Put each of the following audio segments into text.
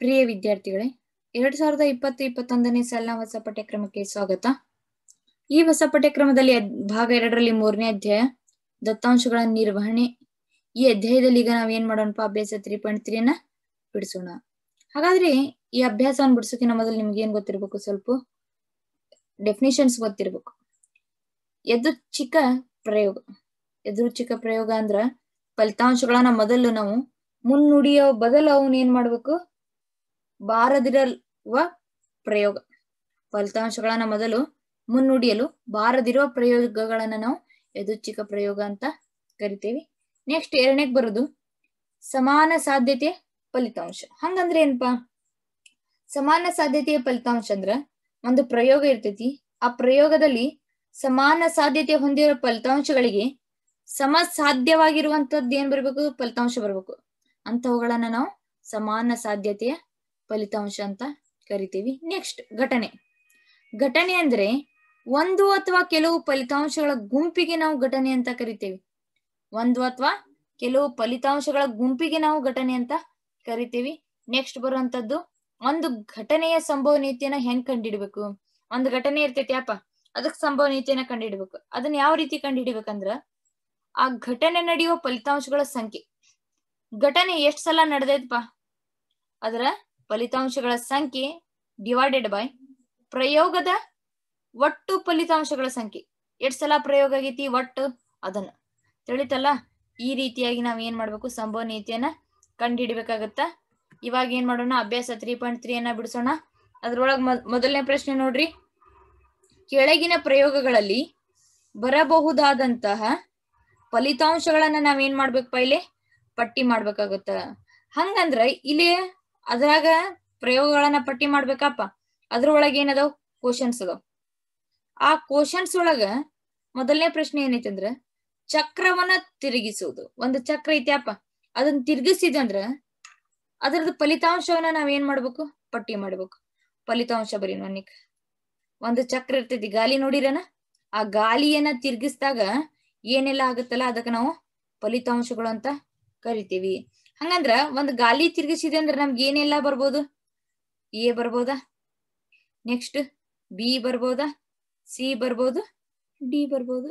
ಪ್ರಿಯ ವಿದ್ಯಾರ್ಥಿಗಳೇ ಎರಡ್ ಸಾವಿರದ ಇಪ್ಪತ್ತು ಇಪ್ಪತ್ತೊಂದನೇ ಸಾಲಿನ ಹೊಸ ಪಠ್ಯಕ್ರಮಕ್ಕೆ ಸ್ವಾಗತ ಈ ಹೊಸ ಪಠ್ಯಕ್ರಮದಲ್ಲಿ ಭಾಗ ಎರಡರಲ್ಲಿ ಮೂರನೇ ಅಧ್ಯಾಯ ದತ್ತಾಂಶಗಳ ನಿರ್ವಹಣೆ ಈ ಅಧ್ಯಾಯದಲ್ಲಿ ಈಗ ನಾವ್ ಏನ್ ಮಾಡೋಣಪ್ಪ ಅಭ್ಯಾಸ ತ್ರೀ ಪಾಯಿಂಟ್ ತ್ರೀನ ಬಿಡಿಸೋಣ ಹಾಗಾದ್ರೆ ಈ ಅಭ್ಯಾಸವನ್ನು ಬಿಡಿಸೋಕಿನ ಮೊದಲು ನಿಮ್ಗೆ ಏನ್ ಗೊತ್ತಿರ್ಬೇಕು ಸ್ವಲ್ಪ ಡೆಫಿನೇಷನ್ಸ್ ಗೊತ್ತಿರ್ಬೇಕು ಎದು ಚಿಕ್ಕ ಪ್ರಯೋಗ ಎದುರು ಚಿಕ್ಕ ಪ್ರಯೋಗ ಅಂದ್ರ ಫಲಿತಾಂಶಗಳನ್ನ ಮೊದಲು ನಾವು ಮುನ್ನುಡಿಯೋ ಬದಲು ಅವನ್ ಏನ್ ಮಾಡ್ಬೇಕು ಬಾರದಿರುವ ಪ್ರಯೋಗ ಫಲಿತಾಂಶಗಳನ್ನ ಮೊದಲು ಮುನ್ನುಡಿಯಲು ಬಾರದಿರುವ ಪ್ರಯೋಗಗಳನ್ನ ನಾವು ಯದುಚ್ಚಿಕ ಪ್ರಯೋಗ ಅಂತ ಕರಿತೇವೆ ನೆಕ್ಸ್ಟ್ ಎರಡನೇಕ್ ಬರೋದು ಸಮಾನ ಸಾಧ್ಯತೆಯ ಫಲಿತಾಂಶ ಹಂಗಂದ್ರೆ ಏನ್ಪಾ ಸಮಾನ ಸಾಧ್ಯತೆಯ ಫಲಿತಾಂಶ ಅಂದ್ರ ಒಂದು ಪ್ರಯೋಗ ಇರ್ತೈತಿ ಆ ಪ್ರಯೋಗದಲ್ಲಿ ಸಮಾನ ಸಾಧ್ಯತೆ ಹೊಂದಿರೋ ಫಲಿತಾಂಶಗಳಿಗೆ ಸಮ ಸಾಧ್ಯವಾಗಿರುವಂತದ್ದು ಏನ್ ಬರ್ಬೇಕು ಫಲಿತಾಂಶ ಬರ್ಬೇಕು ಅಂತವುಗಳನ್ನ ನಾವು ಸಮಾನ ಸಾಧ್ಯತೆಯ ಫಲಿತಾಂಶ ಅಂತ ಕರಿತೀವಿ ನೆಕ್ಸ್ಟ್ ಘಟನೆ ಘಟನೆ ಅಂದ್ರೆ ಒಂದು ಅಥವಾ ಕೆಲವು ಫಲಿತಾಂಶಗಳ ಗುಂಪಿಗೆ ನಾವು ಘಟನೆ ಅಂತ ಕರಿತೇವೆ ಒಂದು ಅಥವಾ ಕೆಲವು ಫಲಿತಾಂಶಗಳ ಗುಂಪಿಗೆ ನಾವು ಘಟನೆ ಅಂತ ಕರಿತೀವಿ ನೆಕ್ಸ್ಟ್ ಬರುವಂತದ್ದು ಒಂದು ಘಟನೆಯ ಸಂಭವನೀಯತೆಯನ್ನ ಹೆಂಗ್ ಕಂಡಿಡ್ಬೇಕು ಒಂದು ಘಟನೆ ಇರ್ತೈತಿ ಅಪ್ಪ ಅದಕ್ ಸಂಭವನೀಯತೆಯನ್ನ ಕಂಡಿಡ್ಬೇಕು ಅದನ್ನ ಯಾವ ರೀತಿ ಕಂಡಿಡಬೇಕಂದ್ರ ಆ ಘಟನೆ ನಡೆಯುವ ಫಲಿತಾಂಶಗಳ ಸಂಖ್ಯೆ ಘಟನೆ ಎಷ್ಟ್ ಸಲ ನಡೆದೈತಪ್ಪ ಅದ್ರ ಫಲಿತಾಂಶಗಳ ಸಂಖ್ಯೆ ಡಿವೈಡೆಡ್ ಬೈ ಪ್ರಯೋಗದ ಒಟ್ಟು ಫಲಿತಾಂಶಗಳ ಸಂಖ್ಯೆ ಎಷ್ಟ್ ಸಲ ಪ್ರಯೋಗ ಆಗೈತಿ ಒಟ್ಟು ಅದನ್ನ ತಿಳಿತಲ್ಲ ಈ ರೀತಿಯಾಗಿ ನಾವ್ ಏನ್ ಮಾಡ್ಬೇಕು ಸಂಭವನೀಯತೆಯನ್ನ ಕಂಡು ಇವಾಗ ಏನ್ ಮಾಡೋಣ ಅಭ್ಯಾಸ ತ್ರೀ ಪಾಯಿಂಟ್ ತ್ರೀ ಅನ್ನ ಬಿಡಿಸೋಣ ಅದ್ರೊಳಗ ಮೊದಲನೇ ಪ್ರಶ್ನೆ ನೋಡ್ರಿ ಕೆಳಗಿನ ಪ್ರಯೋಗಗಳಲ್ಲಿ ಬರಬಹುದಾದಂತಹ ಫಲಿತಾಂಶಗಳನ್ನ ನಾವೇನ್ ಮಾಡ್ಬೇಕಪ್ಪ ಇಲ್ಲಿ ಪಟ್ಟಿ ಮಾಡ್ಬೇಕಾಗತ್ತ ಹಂಗಂದ್ರ ಇಲ್ಲಿ ಅದ್ರಾಗ ಪ್ರಯೋಗಗಳನ್ನ ಪಟ್ಟಿ ಮಾಡ್ಬೇಕಪ್ಪ ಅದ್ರೊಳಗ ಏನದಾವ್ ಕ್ವಶನ್ಸ್ ಅದಾವ್ ಆ ಕ್ವಶನ್ಸ್ ಒಳಗ ಮೊದಲನೇ ಪ್ರಶ್ನೆ ಅಂದ್ರ ಚಕ್ರವನ್ನ ತಿರುಗಿಸುವುದು ಒಂದು ಚಕ್ರ ಐತ್ಯಪ್ಪ ಅದನ್ನ ತಿರುಗಿಸಿದಂದ್ರ ಅದರದ್ದು ಫಲಿತಾಂಶವನ್ನ ನಾವ್ ಏನ್ ಮಾಡ್ಬೇಕು ಪಟ್ಟಿ ಮಾಡ್ಬೇಕು ಫಲಿತಾಂಶ ಬರೀ ನನಿಗ್ ಒಂದು ಚಕ್ರ ಇರ್ತೈತಿ ಗಾಲಿ ನೋಡಿರನ ಆ ಗಾಲಿಯನ್ನ ತಿರ್ಗಿಸಿದಾಗ ಏನೆಲ್ಲ ಆಗುತ್ತಲ್ಲ ಅದಕ್ಕೆ ನಾವು ಫಲಿತಾಂಶಗಳು ಅಂತ ಕರಿತೀವಿ ಹಂಗಂದ್ರ ಒಂದ್ ಗಾಲಿ ತಿರ್ಗಿಸಿದೆ ಅಂದ್ರೆ ನಮ್ಗೆ ಏನೆಲ್ಲ ಬರ್ಬೋದು ಎ ಬರ್ಬೋದ ನೆಕ್ಸ್ಟ್ ಬಿ ಬರ್ಬೋದ ಸಿ ಬರ್ಬೋದು ಡಿ ಬರ್ಬೋದು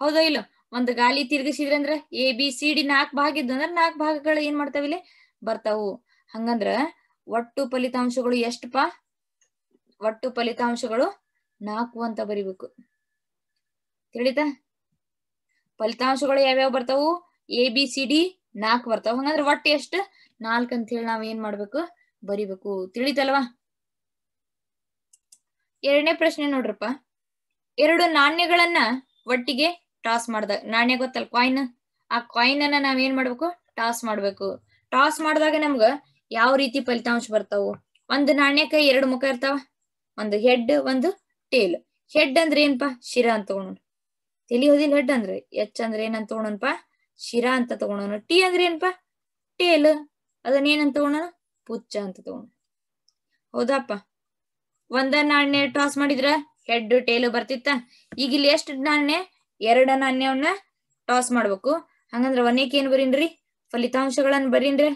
ಹೌದಾ ಇಲ್ಲ ಒಂದ್ ಗಾಲಿ ತಿರ್ಗಿಸಿದ್ರೆ ಅಂದ್ರ ಎ ಬಿ ಸಿ ಡಿ ನಾಲ್ಕು ಭಾಗ ಇದ್ದು ಅಂದ್ರ ನಾಲ್ಕು ಭಾಗಗಳು ಏನ್ ಮಾಡ್ತಾವಿಲ್ಲ ಬರ್ತಾವು ಹಂಗಂದ್ರ ಒಟ್ಟು ಫಲಿತಾಂಶಗಳು ಎಷ್ಟಪ್ಪ ಒಟ್ಟು ಫಲಿತಾಂಶಗಳು ನಾಲ್ಕು ಅಂತ ಬರಿಬೇಕು ತಿಳಿತಾ ಫಲಿತಾಂಶಗಳು ಯಾವ್ಯಾವ ಬರ್ತಾವು ಎ ಬಿ ಸಿ ಡಿ ನಾಲ್ಕು ಬರ್ತಾವ ಹಂಗಂದ್ರ ಒಟ್ಟು ಎಷ್ಟ ನಾಲ್ಕ್ ಅಂತ ಹೇಳಿ ನಾವ್ ಏನ್ ಮಾಡ್ಬೇಕು ಬರಿಬೇಕು ತಿಳಿತಲ್ವಾ ಎರಡನೇ ಪ್ರಶ್ನೆ ನೋಡ್ರಪ್ಪ ಎರಡು ನಾಣ್ಯಗಳನ್ನ ಒಟ್ಟಿಗೆ ಟಾಸ್ ಮಾಡ್ದಾಗ ನಾಣ್ಯ ಗೊತ್ತಲ್ ಕಾಯಿನ್ ಆ ಕಾಯಿನ್ ಅನ್ನ ನಾವ್ ಏನ್ ಮಾಡ್ಬೇಕು ಟಾಸ್ ಮಾಡ್ಬೇಕು ಟಾಸ್ ಮಾಡಿದಾಗ ನಮ್ಗ ಯಾವ ರೀತಿ ಫಲಿತಾಂಶ ಬರ್ತಾವು ಒಂದು ನಾಣ್ಯಕ್ಕೆ ಎರಡು ಮುಖ ಇರ್ತಾವ ಒಂದು ಹೆಡ್ ಒಂದು ಟೇಲ್ ಹೆಡ್ ಅಂದ್ರೆ ಏನ್ಪಾ ಶಿರ ಅಂತ ತಗೊಂಡು ತಿಳಿಯೋದಿಲ್ಲ ಹೆಡ್ ಅಂದ್ರೆ ಎಚ್ ಅಂದ್ರೆ ಏನಂತ ತಗೊಂಡನ್ಪಾ ಶಿರಾ ಅಂತ ತಗೊಳೋಣ ಟಿ ಅಂದ್ರೆ ಏನ್ಪಾ ಟೇಲ್ ಏನಂತ ತಗೋಣ ಪುಚ್ಚ ಅಂತ ತಗೋಣ ಹೌದಪ್ಪ ಒಂದ ನಾಣ್ಯ ಟಾಸ್ ಮಾಡಿದ್ರ ಹೆಡ್ ಟೇಲ್ ಬರ್ತಿತ್ತ ಈಗ ಇಲ್ಲಿ ಎಷ್ಟು ನಾಣ್ಯ ಎರಡ ನಾಣ್ಯವನ್ನ ಟಾಸ್ ಮಾಡ್ಬೇಕು ಹಂಗಂದ್ರ ಒನೇಕ್ ಏನ್ ಬರೀನ್ರಿ ಫಲಿತಾಂಶಗಳನ್ನ ಬರೀನ್ರಿ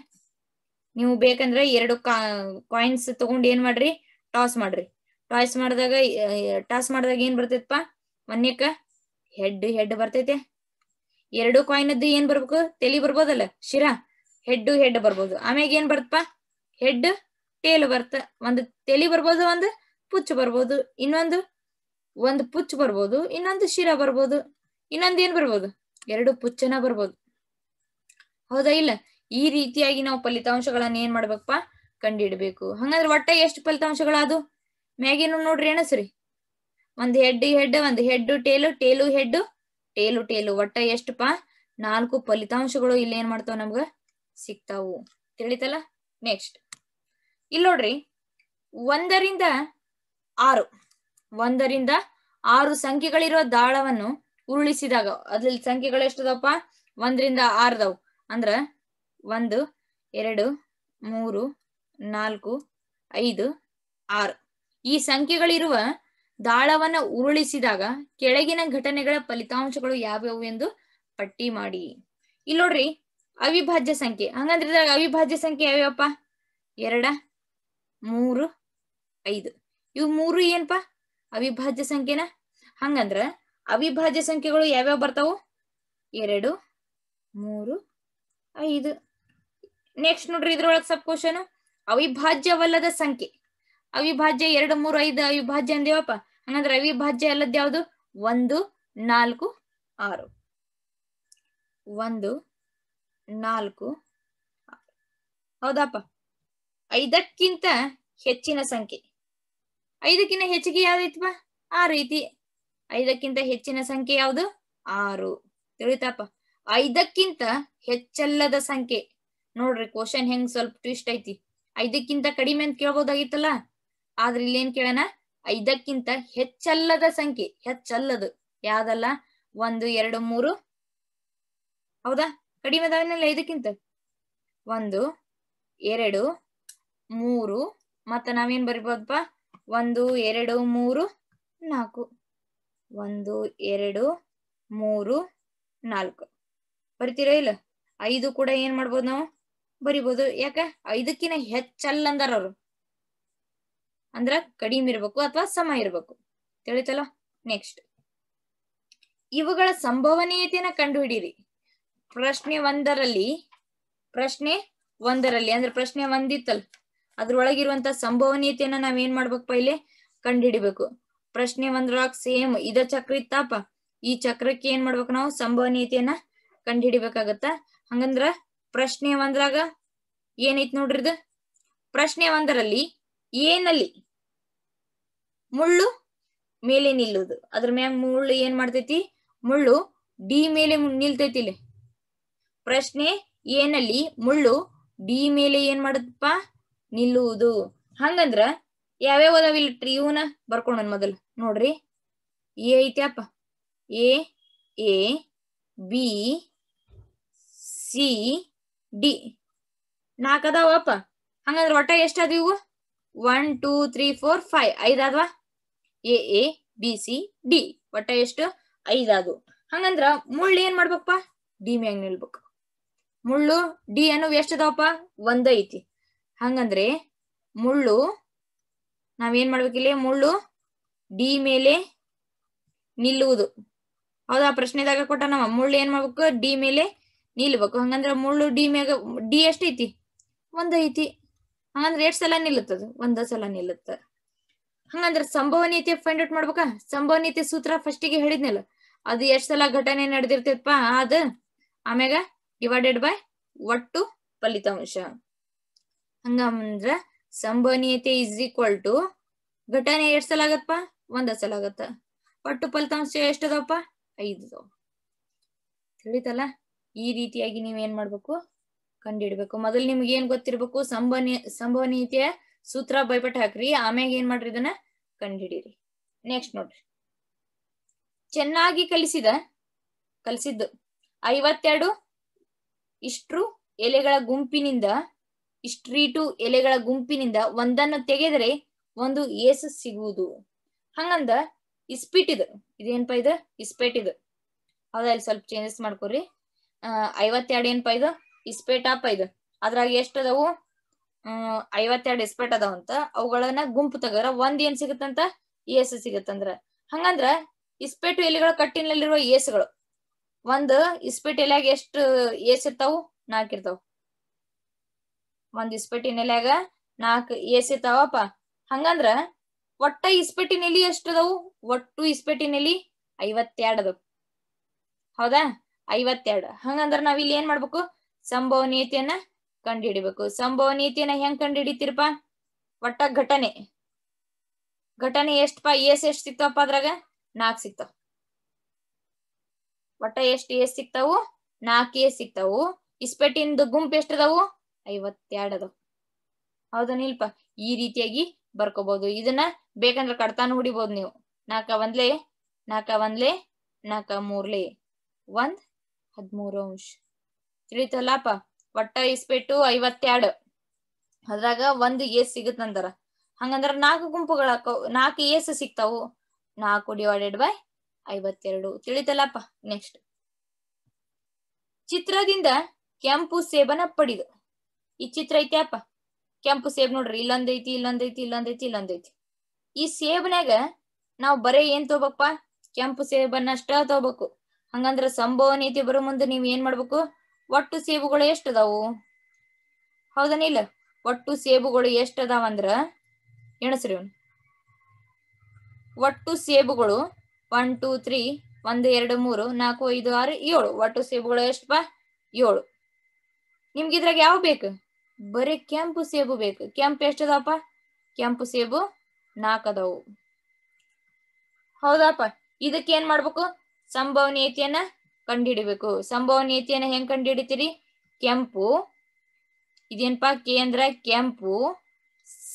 ನೀವು ಬೇಕಂದ್ರ ಎರಡು ಕಾಯಿನ್ಸ್ ತಗೊಂಡು ಏನ್ ಮಾಡ್ರಿ ಟಾಸ್ ಮಾಡ್ರಿ ಟಾಸ್ ಮಾಡಿದಾಗ ಟಾಸ್ ಮಾಡಿದಾಗ ಏನ್ ಬರ್ತೈತಪ್ಪ ಒನ್ನೇಕ ಹೆಡ್ ಹೆಡ್ ಬರ್ತೈತೆ ಎರಡು ಕಾಯಿನದ್ದು ಏನ್ ಬರ್ಬೇಕು ತೆಲಿ ಬರ್ಬೋದಲ್ಲ ಶಿರಾ ಹೆಡ್ ಹೆಡ್ ಬರ್ಬೋದು ಆಮ್ಯಾಗ ಏನ್ ಬರ್ತಪ್ಪ ಹೆಡ್ ಟೇಲ್ ಬರ್ತ ಒಂದು ತೆಲಿ ಬರ್ಬೋದು ಒಂದು ಪುಚ್ಚ ಬರ್ಬೋದು ಇನ್ನೊಂದು ಒಂದು ಪುಚ್ಚ ಬರ್ಬೋದು ಇನ್ನೊಂದು ಶಿರಾ ಬರ್ಬೋದು ಇನ್ನೊಂದು ಏನ್ ಬರ್ಬೋದು ಎರಡು ಪುಚ್ಚನ ಬರ್ಬೋದು ಹೌದಾ ಇಲ್ಲ ಈ ರೀತಿಯಾಗಿ ನಾವು ಫಲಿತಾಂಶಗಳನ್ನ ಏನ್ ಮಾಡ್ಬೇಕಪ್ಪ ಕಂಡಿಡ್ಬೇಕು ಹಂಗಂದ್ರೆ ಒಟ್ಟ ಎಷ್ಟು ಅದು ಮ್ಯಾಗೇನು ನೋಡ್ರಿ ಸರಿ ಒಂದ್ ಹೆಡ್ ಹೆಡ್ ಒಂದ್ head tail tail head tail tail ಒಟ್ಟ ಎಷ್ಟಪ್ಪ ನಾಲ್ಕು ಫಲಿತಾಂಶಗಳು ಇಲ್ಲಿ ಏನ್ ಮಾಡ್ತಾವ ನಮ್ಗ ಸಿಗ್ತಾವು ತಿಳಿತಲ್ಲ ನೆಕ್ಸ್ಟ್ ಇಲ್ಲಿ ನೋಡ್ರಿ ಒಂದರಿಂದ ಆರು ಒಂದರಿಂದ ಆರು ಸಂಖ್ಯೆಗಳಿರುವ ದಾಳವನ್ನು ಉರುಳಿಸಿದಾಗ ಅದ್ರಲ್ಲಿ ಸಂಖ್ಯೆಗಳು ಎಷ್ಟದಪ್ಪ ಒಂದರಿಂದ ಆರ್ದವು ಅಂದ್ರ ಒಂದು ಎರಡು ಮೂರು ನಾಲ್ಕು ಐದು ಆರು ಈ ಸಂಖ್ಯೆಗಳಿರುವ ದಾಳವನ್ನ ಉರುಳಿಸಿದಾಗ ಕೆಳಗಿನ ಘಟನೆಗಳ ಫಲಿತಾಂಶಗಳು ಯಾವ್ಯಾವು ಎಂದು ಪಟ್ಟಿ ಮಾಡಿ ಇಲ್ಲಿ ನೋಡ್ರಿ ಅವಿಭಾಜ್ಯ ಸಂಖ್ಯೆ ಹಂಗಂದ್ರೆ ಇದ್ರಾಗ ಅವಿಭಾಜ್ಯ ಸಂಖ್ಯೆ ಯಾವ್ಯಾವಪ್ಪ ಎರಡ ಮೂರು ಐದು ಇವು ಮೂರು ಏನ್ಪಾ ಅವಿಭಾಜ್ಯ ಸಂಖ್ಯೆನ ಹಂಗಂದ್ರ ಅವಿಭಾಜ್ಯ ಸಂಖ್ಯೆಗಳು ಯಾವ್ಯಾವ ಬರ್ತಾವು ಎರಡು ಮೂರು ಐದು ನೆಕ್ಸ್ಟ್ ನೋಡ್ರಿ ಇದ್ರೊಳಗೆ ಸಬ್ ಕ್ವಶನ್ ಅವಿಭಾಜ್ಯವಲ್ಲದ ಸಂಖ್ಯೆ ಅವಿಭಾಜ್ಯ ಎರಡು ಮೂರು ಐದು ಅವಿಭಾಜ್ಯ ಅಂದೇವಪ್ಪ ಹಂಗಂದ್ರೆ ಅವಿಭಾಜ್ಯ ಅಲ್ಲದ್ ಯಾವ್ದು ಒಂದು ನಾಲ್ಕು ಆರು ಒಂದು ನಾಲ್ಕು ಹೌದಪ್ಪ ಐದಕ್ಕಿಂತ ಹೆಚ್ಚಿನ ಸಂಖ್ಯೆ ಐದಕ್ಕಿಂತ ಹೆಚ್ಚಿಗೆ ಯಾವ್ದೈತಪ್ಪ ಆ ರೀತಿ ಐದಕ್ಕಿಂತ ಹೆಚ್ಚಿನ ಸಂಖ್ಯೆ ಯಾವುದು ಆರು ತಿಳಿತಪ್ಪ ಐದಕ್ಕಿಂತ ಹೆಚ್ಚಲ್ಲದ ಸಂಖ್ಯೆ ನೋಡ್ರಿ ಕ್ವಶನ್ ಹೆಂಗ್ ಸ್ವಲ್ಪ ಟ್ವಿಸ್ಟ್ ಐತಿ ಐದಕ್ಕಿಂತ ಕಡಿಮೆ ಅಂತ ಕೇಳ್ಬೋದಾಗಿತ್ತಲ್ಲ ಆದ್ರೆ ಇಲ್ಲಿ ಏನ್ ಕೇಳೋಣ ಐದಕ್ಕಿಂತ ಹೆಚ್ಚಲ್ಲದ ಸಂಖ್ಯೆ ಹೆಚ್ಚಲ್ಲದು ಯಾವ್ದಲ್ಲ ಒಂದು ಎರಡು ಮೂರು ಹೌದಾ ಕಡಿಮೆ ಅದಾವನಲ್ಲ ಐದಕ್ಕಿಂತ ಒಂದು ಎರಡು ಮೂರು ಮತ್ತ ನಾವೇನ್ ಬರಿಬೋದಪ್ಪ ಒಂದು ಎರಡು ಮೂರು ನಾಲ್ಕು ಒಂದು ಎರಡು ಮೂರು ನಾಲ್ಕು ಬರಿತೀರೋ ಇಲ್ಲ ಐದು ಕೂಡ ಏನ್ ಮಾಡ್ಬೋದು ನಾವು ಬರಿಬೋದು ಯಾಕ ಐದಕ್ಕಿನ ಅಂದಾರ ಅವ್ರು ಅಂದ್ರ ಕಡಿಮೆ ಇರ್ಬೇಕು ಅಥವಾ ಸಮ ಇರ್ಬೇಕು ತಿಳಿತಲ್ಲ ನೆಕ್ಸ್ಟ್ ಇವುಗಳ ಸಂಭವನೀಯತೆಯನ್ನ ಕಂಡುಹಿಡಿಯಿರಿ ಪ್ರಶ್ನೆ ಒಂದರಲ್ಲಿ ಪ್ರಶ್ನೆ ಒಂದರಲ್ಲಿ ಅಂದ್ರೆ ಪ್ರಶ್ನೆ ಒಂದಿತ್ತಲ್ ಅದ್ರೊಳಗಿರುವಂತ ಸಂಭವನೀಯತೆಯನ್ನ ನಾವ್ ಏನ್ ಪೈಲೆ ಇಲ್ಲಿ ಕಂಡುಹಿಡಿಬೇಕು ಪ್ರಶ್ನೆ ಒಂದ್ರೊಳಗ್ ಸೇಮ್ ಇದ ಚಕ್ರ ಇತ್ತಪ್ಪ ಈ ಚಕ್ರಕ್ಕೆ ಏನ್ ಮಾಡ್ಬೇಕು ನಾವು ಸಂಭವನೀಯತೆಯನ್ನ ಹಿಡಿಬೇಕಾಗತ್ತ ಹಂಗಂದ್ರ ಪ್ರಶ್ನೆ ಒಂದ್ರಾಗ ಏನೈತ್ ನೋಡ್ರಿದ ಪ್ರಶ್ನೆ ಒಂದರಲ್ಲಿ ಏನಲ್ಲಿ ಮುಳ್ಳು ಮೇಲೆ ನಿಲ್ಲುದು ಅದ್ರ ಮ್ಯಾಗ ಮುಳ್ಳು ಏನ್ ಮಾಡ್ತೈತಿ ಮುಳ್ಳು ಡಿ ಮೇಲೆ ನಿಲ್ತೈತಿ ಇಲ್ಲಿ ಪ್ರಶ್ನೆ ಏನಲ್ಲಿ ಮುಳ್ಳು ಡಿ ಮೇಲೆ ಏನ್ ಮಾಡದಪ್ಪ ನಿಲ್ಲುವುದು ಹಂಗಂದ್ರ ಯಾವ್ಯಾವ ಇಲ್ಲಿ ಟ್ರಿಯೂನ ಬರ್ಕೊಂಡನ್ ಮೊದಲು ನೋಡ್ರಿ ಎ ಐತ್ಯಪ್ಪ A A B C D ನಾಲ್ಕು ಅದಾವಪ್ಪ ಹಂಗಂದ್ರೆ ಒಟ್ಟ ಎಷ್ಟಾದ ಇವು one two three four five ಐದಾದ್ವಾ A A B C D ಒಟ್ಟ ಎಷ್ಟು ಐದಾದು ಹಂಗಂದ್ರ ಮುಳ್ಳು ಏನ್ ಮಾಡ್ಬೇಕಪ್ಪ ಡಿ ಮ್ಯಾಗ ನಿಲ್ಬೇಕು ಮುಳ್ಳು ಡಿ ಅನ್ನು ಎಷ್ಟು ಅದಾವಪ್ಪ ಒಂದ ಐತಿ ಹಂಗಂದ್ರೆ ಮುಳ್ಳು ನಾವೇನ್ ಮಾಡ್ಬೇಕಿಲ್ಲ ಮುಳ್ಳು ಡಿ ಮೇಲೆ ನಿಲ್ಲುವುದು ಹೌದಾ ಪ್ರಶ್ನೆದಾಗ ಕೊಟ್ಟ ನಾವ ಮುಳ್ಳು ಏನ್ ಮಾಡ್ಬೇಕು ಡಿ ಮೇಲೆ ನಿಲ್ಬೇಕು ಹಂಗಂದ್ರ ಮುಳ್ಳು ಡಿ ಮ್ಯಾಗ ಡಿ ಎಷ್ಟೈತಿ ಒಂದ್ ಐತಿ ಹಂಗಂದ್ರ ಎಷ್ಟ್ ಸಲ ನಿಲ್ಲುತ್ತದ ಒಂದ ಸಲ ನಿಲ್ಲುತ್ತ ಹಂಗಂದ್ರ ಸಂಭವನೀಯತೆ ಫೈಂಡ್ ಔಟ್ ಮಾಡ್ಬೇಕಾ ಸಂಭವನೀಯತೆ ಸೂತ್ರ ಗೆ ಹೇಳಿದ್ನಲ್ಲ ಅದು ಎಷ್ಟ್ ಸಲ ಘಟನೆ ನಡೆದಿರ್ತೈತಪ್ಪ ಅದ ಆಮ್ಯಾಗ ಡಿವೈಡೆಡ್ ಬೈ ಒಟ್ಟು ಫಲಿತಾಂಶ ಹಂಗಂದ್ರ ಸಂಭವನೀಯತೆ ಇಸ್ ಈಕ್ವಲ್ ಟು ಘಟನೆ ಎಷ್ಟ್ ಸಲ ಆಗತ್ತಪ್ಪ ಒಂದ ಸಲ ಆಗತ್ತ ಒಟ್ಟು ಫಲಿತಾಂಶ ಎಷ್ಟದಪ್ಪ ಐದು ತಿಳಿತಲ್ಲ ಈ ರೀತಿಯಾಗಿ ನೀವೇನ್ ಮಾಡ್ಬೇಕು ಕಂಡಿಡ್ಬೇಕು ಮೊದಲು ನಿಮ್ಗೆ ಏನ್ ಗೊತ್ತಿರ್ಬೇಕು ಸಂಭವನಿ ಸಂಭವನೀಯತೆಯ ಸೂತ್ರ ಬೈಪಟ್ಟು ಹಾಕ್ರಿ ಆಮ್ಯಾಗ ಏನ್ ಮಾಡ್ರಿ ಇದನ್ನ ಕಂಡಿಡೀರಿ ನೆಕ್ಸ್ಟ್ ನೋಡ್ರಿ ಚೆನ್ನಾಗಿ ಕಲಿಸಿದ ಕಲಿಸಿದ್ದು ಐವತ್ತೆರಡು ಇಷ್ಟ್ರು ಎಲೆಗಳ ಗುಂಪಿನಿಂದ ಇಷ್ಟ್ರೀಟು ಎಲೆಗಳ ಗುಂಪಿನಿಂದ ಒಂದನ್ನು ತೆಗೆದರೆ ಒಂದು ಏಸ ಸಿಗುವುದು ಹಂಗಂದ ಇಸ್ಪಿಟ್ ಇದು ಇದೇನ್ ಇದು ಇಸ್ಪೇಟ್ ಇದು ಹೌದಾ ಇಲ್ಲಿ ಸ್ವಲ್ಪ ಚೇಂಜಸ್ ಮಾಡ್ಕೊರಿ ಅಹ್ ಐವತ್ತೆರಡು ಏನ್ ಇದು ಇಸ್ಪೇಟ್ ಅಪ್ಪ ಇದು ಅದ್ರಾಗ ಎಷ್ಟ್ ಅದಾವು ಹ್ಮ್ ಐವತ್ತೆರಡು ಇಸ್ಪೇಟ್ ಅದಾವಂತ ಅವುಗಳನ್ನ ಗುಂಪು ತಗರ ಒಂದ್ ಏನ್ ಸಿಗತ್ತಂತ ಏಸು ಸಿಗತ್ತಂದ್ರ ಹಂಗಂದ್ರ ಇಸ್ಪೇಟು ಎಲೆಗಳ ಕಟ್ಟಿನಲ್ಲಿರುವ ಏಸುಗಳು ಒಂದ್ ಇಸ್ಪೇಟ್ ಎಲೆಯಾಗ ಎಷ್ಟು ಏಸ್ ಇರ್ತಾವು ಇರ್ತಾವ ಒಂದ್ ಇಸ್ಪೇಟಿನ ಎಲೆಯಾಗ ನಾಲ್ಕು ಏಸ್ ಇರ್ತಾವಪ್ಪ ಹಂಗಂದ್ರ ಒಟ್ಟ ಇಸ್ಪೇಟಿನ ಎಲಿ ಎಷ್ಟು ಅದಾವು ಒಟ್ಟು ಇಸ್ಪೇಟಿನ ಎಲಿ ಐವತ್ತೆರಡ್ ಅದಾವ ಹೌದಾ ಐವತ್ತೆರಡ್ ಹಂಗಂದ್ರ ನಾವ್ ಇಲ್ಲಿ ಏನ್ ಮಾಡ್ಬೇಕು ಸಂಭವನೀಯತೆಯನ್ನ ಕಂಡುಹಿಡಿಬೇಕು ಸಂಭವನೀಯತೆಯನ್ನ ಹೆಂಗ್ ಕಂಡು ಹಿಡಿತೀರಪ್ಪ ಒಟ್ಟ ಘಟನೆ ಘಟನೆ ಎಷ್ಟಪ್ಪ ಎಸ್ ಎಷ್ಟ್ ಸಿಕ್ತಾವಪ್ಪ ಅದ್ರಾಗ ನಾಕ್ ಸಿಕ್ತಾವ ಒಟ್ಟ ಎಷ್ಟ್ ಎಸ್ ಸಿಕ್ತಾವು ನಾಲ್ಕು ಎಸ್ ಸಿಕ್ತಾವು ಇಸ್ಪೆಟಿಂದ ಗುಂಪು ಎಷ್ಟು ಅದಾವು ಐವತ್ತೆರಡು ಅದಾವ ಹೌದಾ ನಿಲ್ಪ ಈ ರೀತಿಯಾಗಿ ಬರ್ಕೋಬಹುದು ಇದನ್ನ ಬೇಕಂದ್ರೆ ಕಡ್ತಾನು ಹುಡಿಬಹುದು ನೀವು ನಾಲ್ಕ ಒಂದ್ಲೆ ನಾಲ್ಕ ಒಂದ್ಲೆ ನಾಲ್ಕ ಮೂರ್ಲೆ ಒಂದ್ ಹದ್ಮೂರು ಅಂಶ ತಿಳಿತಲ್ಲಪ್ಪ ಒಟ್ಟ ಇಸ್ಬಿಟ್ಟು ಐವತ್ತೆರಡು ಅದ್ರಾಗ ಒಂದ್ ಏಸ್ ಸಿಗುತ್ತಂದ್ರ ಹಂಗಂದ್ರ ನಾಲ್ಕು ಗುಂಪುಗಳ ನಾಲ್ಕು ಏಸ್ ಸಿಗ್ತಾವು ನಾಲ್ಕು ಡಿವೈಡೆಡ್ ಬೈ ಐವತ್ತೆರಡು ತಿಳಿತಲ್ಲಪ್ಪ ನೆಕ್ಸ್ಟ್ ಚಿತ್ರದಿಂದ ಕೆಂಪು ಸೇಬನ ಪಡಿದು ಈ ಚಿತ್ರ ಐತಿ ಅಪ್ಪ ಕೆಂಪು ಸೇಬ್ ನೋಡ್ರಿ ಇಲ್ಲೊಂದೈತಿ ಇಲ್ಲೊಂದೈತಿ ಇಲ್ಲೊಂದೈತಿ ಇಲ್ಲೊಂದೈತಿ ಈ ಸೇಬ್ನಾಗ ನಾವ್ ಬರೇ ಏನ್ ತಗೋಬೇಕಪ್ಪ ಕೆಂಪು ಸೇಬನ್ನಷ್ಟ ತಗೋಬೇಕು ಹಂಗಂದ್ರ ಸಂಭವನೀಯತೆ ಬರೋ ಮುಂದೆ ನೀವ್ ಏನ್ ಮಾಡ್ಬೇಕು ಒಟ್ಟು ಸೇಬುಗಳು ಎಷ್ಟದಾವು ಹೌದನಿಲ್ಲ ಒಟ್ಟು ಸೇಬುಗಳು ಅಂದ್ರ ಎಣಸ್ರಿ ಒಟ್ಟು ಸೇಬುಗಳು ಒನ್ ಟೂ ತ್ರೀ ಒಂದು ಎರಡು ಮೂರು ನಾಲ್ಕು ಐದು ಆರು ಏಳು ಒಟ್ಟು ಸೇಬುಗಳು ಎಷ್ಟು ಬಾ ಏಳು ನಿಮ್ಗೆ ಇದ್ರಾಗ ಯಾವ ಬೇಕು ಬರೀ ಕೆಂಪು ಸೇಬು ಬೇಕು ಕೆಂಪು ಎಷ್ಟದಪ್ಪ ಕೆಂಪು ಸೇಬು ನಾಲ್ಕು ಅದಾವು ಹೌದಪ್ಪ ಇದಕ್ಕೆ ಏನ್ ಮಾಡ್ಬೇಕು ಸಂಭವನೀಯತೆಯನ್ನ ಕಂಡಿಡಿಬೇಕು ಸಂಭವನೀಯತೆಯನ್ನು ಹೆಂಗ್ ಕಂಡು ಹಿಡಿತೀರಿ ಕೆಂಪು ಇದೇನಪ್ಪ ಕೇಂದ್ರ ಕೆಂಪು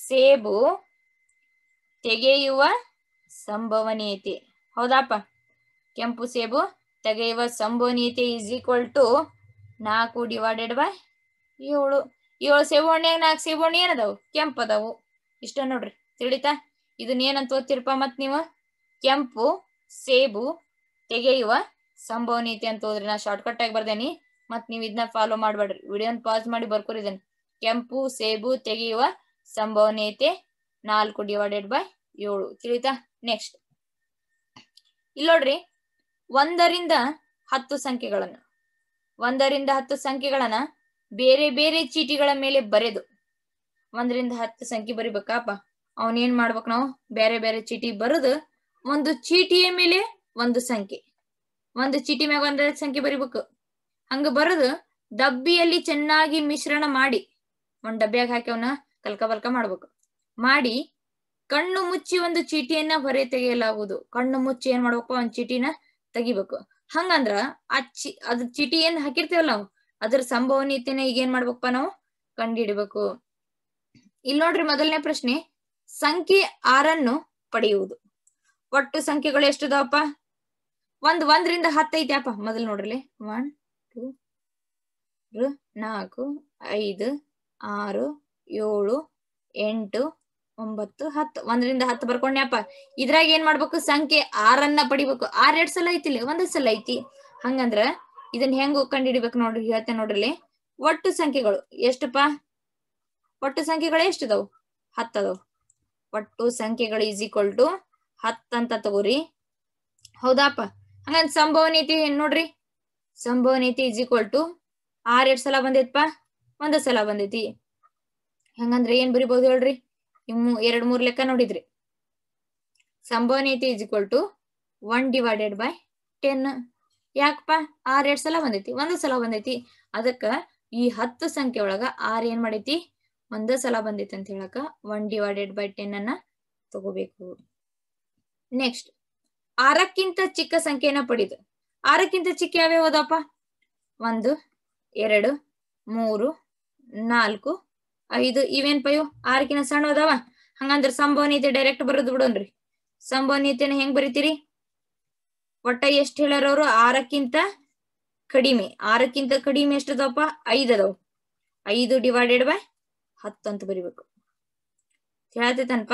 ಸೇಬು ತೆಗೆಯುವ ಸಂಭವನೀಯತೆ ಹೌದಾಪ ಕೆಂಪು ಸೇಬು ತೆಗೆಯುವ ಸಂಭವನೀಯತೆ ಈಸ್ ಈಕ್ವಲ್ ಟು ನಾಲ್ಕು ಡಿವೈಡೆಡ್ ಬೈ ಏಳು ಏಳು ಸೇಬು ಹಣ್ಣಿಯಾಗ ನಾಲ್ಕು ಸೇಬು ಹಣ್ಣು ಏನದಾವು ಕೆಂಪು ಅದಾವು ಇಷ್ಟ ನೋಡ್ರಿ ತಿಳಿತಾ ಇದನ್ನ ಏನಂತ ಓದ್ತಿರಪ್ಪ ಮತ್ ನೀವು ಕೆಂಪು ಸೇಬು ತೆಗೆಯುವ ಸಂಭವನೀಯತೆ ಅಂತ ಹೋದ್ರೆ ನಾ ಶಾರ್ಟ್ ಕಟ್ ಆಗಿ ಬರ್ದೇನಿ ಮತ್ ನೀವ್ ಇದನ್ನ ಫಾಲೋ ಮಾಡ್ಬೇಡ್ರಿ ವಿಡಿಯೋನ ಪಾಸ್ ಮಾಡಿ ಬರ್ಕೊರಿದೇನಿ ಕೆಂಪು ಸೇಬು ತೆಗೆಯುವ ಸಂಭವನೀಯತೆ ನಾಲ್ಕು ಡಿವೈಡೆಡ್ ಬೈ ಏಳು ತಿಳಿತಾ ನೆಕ್ಸ್ಟ್ ಇಲ್ಲಿ ನೋಡ್ರಿ ಒಂದರಿಂದ ಹತ್ತು ಸಂಖ್ಯೆಗಳನ್ನ ಒಂದರಿಂದ ಹತ್ತು ಸಂಖ್ಯೆಗಳನ್ನ ಬೇರೆ ಬೇರೆ ಚೀಟಿಗಳ ಮೇಲೆ ಬರೆದು ಒಂದರಿಂದ ಹತ್ತು ಸಂಖ್ಯೆ ಬರಿಬೇಕಾಪ ಅವನೇನ್ ಮಾಡ್ಬೇಕು ನಾವು ಬೇರೆ ಬೇರೆ ಚೀಟಿ ಬರೆದು ಒಂದು ಚೀಟಿಯ ಮೇಲೆ ಒಂದು ಸಂಖ್ಯೆ ಒಂದ್ ಚೀಟಿ ಮ್ಯಾಗ ಒಂದ್ ಸಂಖ್ಯೆ ಬರಿಬೇಕು ಹಂಗ ಬರದು ಡಬ್ಬಿಯಲ್ಲಿ ಚೆನ್ನಾಗಿ ಮಿಶ್ರಣ ಮಾಡಿ ಒಂದ್ ಡಬ್ಬಿಯಾಗ ಹಾಕಿ ಅವನ ಕಲ್ಕ ಬಲ್ಕ ಮಾಡ್ಬೇಕು ಮಾಡಿ ಕಣ್ಣು ಮುಚ್ಚಿ ಒಂದು ಚೀಟಿಯನ್ನ ಹೊರೆ ತೆಗೆಯಲಾಗುವುದು ಕಣ್ಣು ಮುಚ್ಚಿ ಏನ್ ಮಾಡ್ಬೇಕು ಒಂದ್ ಚೀಟಿನ ತೆಗಿಬೇಕು ಹಂಗಂದ್ರ ಆ ಚಿ ಅದ್ ಚೀಟಿ ಏನ್ ಹಾಕಿರ್ತೀವಲ್ಲ ನಾವು ಅದ್ರ ಸಂಭವನೀಯತೆನ ಈಗ ಏನ್ ಮಾಡ್ಬೇಕಪ್ಪ ನಾವು ಕಂಡಿಡ್ಬೇಕು ಇಲ್ ನೋಡ್ರಿ ಮೊದಲನೇ ಪ್ರಶ್ನೆ ಸಂಖ್ಯೆ ಆರನ್ನು ಪಡೆಯುವುದು ಒಟ್ಟು ಸಂಖ್ಯೆಗಳು ಎಷ್ಟಿದಾವಪ್ಪ ಒಂದ್ ಒಂದ್ರಿಂದ ಹತ್ತೈತಪ್ಪ ಅಪ್ಪ ಮೊದಲ್ ನೋಡ್ರಿ ಒನ್ ಟೂ ನಾಲ್ಕು ಐದು ಆರು ಏಳು ಎಂಟು ಒಂಬತ್ತು ಹತ್ತು ಒಂದರಿಂದ ಹತ್ತು ಬರ್ಕೊಂಡ್ಯಪ್ಪ ಇದ್ರಾಗ ಏನ್ ಮಾಡ್ಬೇಕು ಸಂಖ್ಯೆ ಆರನ್ನ ಪಡಿಬೇಕು ಆರ್ ಎರಡ್ ಸಲ ಐತಿಲ್ಲ ಒಂದ್ ಸಲ ಐತಿ ಹಂಗಂದ್ರ ಇದನ್ನ ಹೆಂಗ್ ಕಂಡಿಡಿಬೇಕು ನೋಡ್ರಿ ಹೇಳ್ತೇನೆ ನೋಡ್ರಿ ಒಟ್ಟು ಸಂಖ್ಯೆಗಳು ಎಷ್ಟಪ್ಪ ಒಟ್ಟು ಸಂಖ್ಯೆಗಳು ಎಷ್ಟದವು ಹತ್ತದವು ಒಟ್ಟು ಸಂಖ್ಯೆಗಳು ಈಸ್ ಈಕ್ವಲ್ ಟು ಹತ್ತಂತ ತಗೋರಿ ಹೌದಾಪ ಹಂಗಂದ್ ಸಂಭವನೀಯತೆ ಏನ್ ನೋಡ್ರಿ ಸಂಭವನೀಯತೆ ಇಸ್ ಈಕ್ವಲ್ ಟು ಆರ್ ಎರಡ್ ಸಲ ಬಂದೈತ್ಪಾ ಒಂದ ಸಲ ಬಂದೈತಿ ಹಂಗಂದ್ರೆ ಏನ್ ಬರಿಬಹುದು ಹೇಳ್ರಿ ಎರಡ್ ಮೂರ್ ಲೆಕ್ಕ ನೋಡಿದ್ರಿ ಸಂಭವನೀಯತೆ is equal to one divided by ten ಯಾಕಪ್ಪ ಆರ್ ಎರಡ್ ಸಲ ಬಂದೈತಿ ಒಂದ ಸಲ ಬಂದೈತಿ ಅದಕ್ಕ ಈ ಹತ್ತು ಸಂಖ್ಯೆ ಒಳಗ ಆರ್ ಏನ್ ಮಾಡೈತಿ ಒಂದ ಸಲ ಬಂದೈತಿ ಅಂತ ಹೇಳಕ ಒನ್ ಡಿವೈಡೆಡ್ ಬೈ ಟೆನ್ ಅನ್ನ ತಗೋಬೇಕು ನೆಕ್ಸ್ಟ್ ಆರಕ್ಕಿಂತ ಚಿಕ್ಕ ಸಂಖ್ಯೆನ ಪಡೀದು ಆರಕ್ಕಿಂತ ಚಿಕ್ಕ ಯಾವ್ಯಾವ ಹೋದಪ್ಪ ಒಂದು ಎರಡು ಮೂರು ನಾಲ್ಕು ಐದು ಇವೇನ್ ಪಯೋ ಆರಕ್ಕಿನ ಸಣ್ಣ ಅದಾವ ಹಂಗಂದ್ರ ಸಂಭವನೀಯತೆ ಡೈರೆಕ್ಟ್ ಬರೋದು ಬಿಡೋನ್ರಿ ಸಂಭವನೀಯತೆನ ಹೆಂಗ್ ಬರೀತೀರಿ ಒಟ್ಟ ಎಷ್ಟ್ ಹೇಳೋರವ್ರು ಆರಕ್ಕಿಂತ ಕಡಿಮೆ ಆರಕ್ಕಿಂತ ಕಡಿಮೆ ಎಷ್ಟು ಐದು ಅದಾವ ಐದು ಡಿವೈಡೆಡ್ ಬೈ ಹತ್ತು ಅಂತ ಬರಿಬೇಕು ಹೇಳ್ತೇತನ್ಪ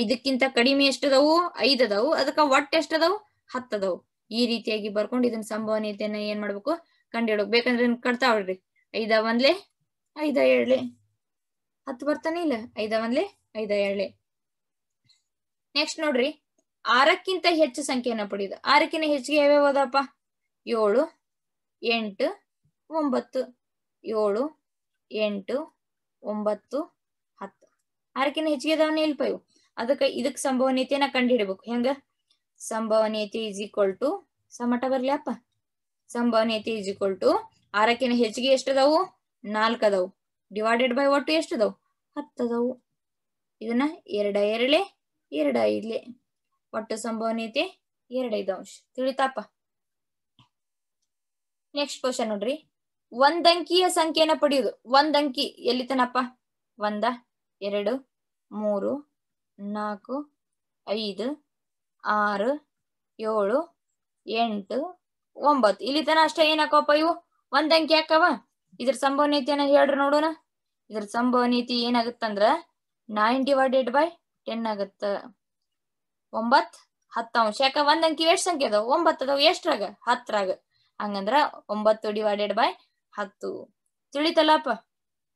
ಐದಕ್ಕಿಂತ ಕಡಿಮೆ ಎಷ್ಟದವು ಐದದವು ಅದಕ್ಕ ಒಟ್ಟ ಎಷ್ಟದವು ಹತ್ತದವು ಈ ರೀತಿಯಾಗಿ ಬರ್ಕೊಂಡು ಇದನ್ನ ಸಂಭವನೀಯತೆಯನ್ನ ಏನ್ ಮಾಡ್ಬೇಕು ಕಂಡಿಡ್ಬೇಕು ಬೇಕಂದ್ರೆ ಇದನ್ನ ಕಟ್ತಾ ಐದ ಒಂದ್ಲೆ ಐದ ಏಳ್ಲೆ ಹತ್ತು ಬರ್ತಾನೆ ಇಲ್ಲ ಐದ ಒಂದ್ಲೆ ಐದ ಏಳ್ಲೆ ನೆಕ್ಸ್ಟ್ ನೋಡ್ರಿ ಆರಕ್ಕಿಂತ ಹೆಚ್ಚು ಸಂಖ್ಯೆಯನ್ನ ಪಡೆಯುದ ಆರಕ್ಕಿಂತ ಹೆಚ್ಚಿಗೆ ಯಾವ್ಯಾವ ಹೋದಪ್ಪ ಏಳು ಎಂಟು ಒಂಬತ್ತು ಏಳು ಎಂಟು ಒಂಬತ್ತು ಹತ್ತು ಆರಕ್ಕಿಂತ ಹೆಚ್ಚಿಗೆ ಅದಾವ ಇಲ್ಪ ಇವು ಅದಕ್ಕ ಇದಕ್ ಸಂಭವನೀಯತೆನ ಕಂಡು ಹಿಡಬೇಕು ಹೆಂಗ ಸಂಭವನೀಯತೆ ಈಸ್ ಈಕ್ವಲ್ ಟು ಸಮಟ ಬರ್ಲಿಯಪ್ಪ ಸಂಭವನೀಯತೆ ಈಸ್ ಈಕ್ವಲ್ ಟು ಆರಕ್ಕಿನ ಹೆಚ್ಚಿಗೆ ಎಷ್ಟದಾವು ನಾಲ್ಕ ಅದಾವು ಡಿವೈಡೆಡ್ ಬೈ ಒಟ್ಟು ಎಷ್ಟದಾವು ಹತ್ತದವು ಇದನ್ನ ಎರಡ ಎರಳೆ ಎರಡ ಐದ್ಲೆ ಒಟ್ಟು ಸಂಭವನೀಯತೆ ಎರಡೈದು ಅಂಶ ತಿಳಿತಾಪ ನೆಕ್ಸ್ಟ್ ಕ್ವಶನ್ ನೋಡ್ರಿ ಒಂದಂಕಿಯ ಸಂಖ್ಯೆಯನ್ನ ಪಡೆಯುವುದು ಒಂದಂಕಿ ಎಲ್ಲಿ ತನಪ್ಪ ಒಂದ ಎರಡು ಮೂರು ನಾಲ್ಕು ಐದು ಆರು ಏಳು ಎಂಟು ಒಂಬತ್ತು ಇಲ್ಲಿ ತನ ಅಷ್ಟೇ ಏನಕ್ಕಪ್ಪ ಇವು ಒಂದ್ ಅಂಕಿ ಹಾಕವ ಇದ್ರ ಏನ ಹೇಳ್ರಿ ನೋಡೋಣ ಇದ್ರ ಸಂಭವನೀತಿ ಏನಾಗುತ್ತಂದ್ರ ನೈನ್ ಡಿವೈಡೆಡ್ ಬೈ ಟೆನ್ ಆಗತ್ತ ಒಂಬತ್ ಹತ್ತು ಅಂಶ ಯಾಕ ಒಂದ್ ಅಂಕಿ ಎಷ್ಟ್ ಸಂಖ್ಯೆ ಅದಾವ ಒಂಬತ್ತು ಅದಾವ ಎಷ್ಟ್ರಾಗ ಹತ್ತರಾಗ ಹಂಗಂದ್ರ ಒಂಬತ್ತು ಡಿವೈಡೆಡ್ ಬೈ ಹತ್ತು ತಿಳಿತಲ್ಲಪ್ಪ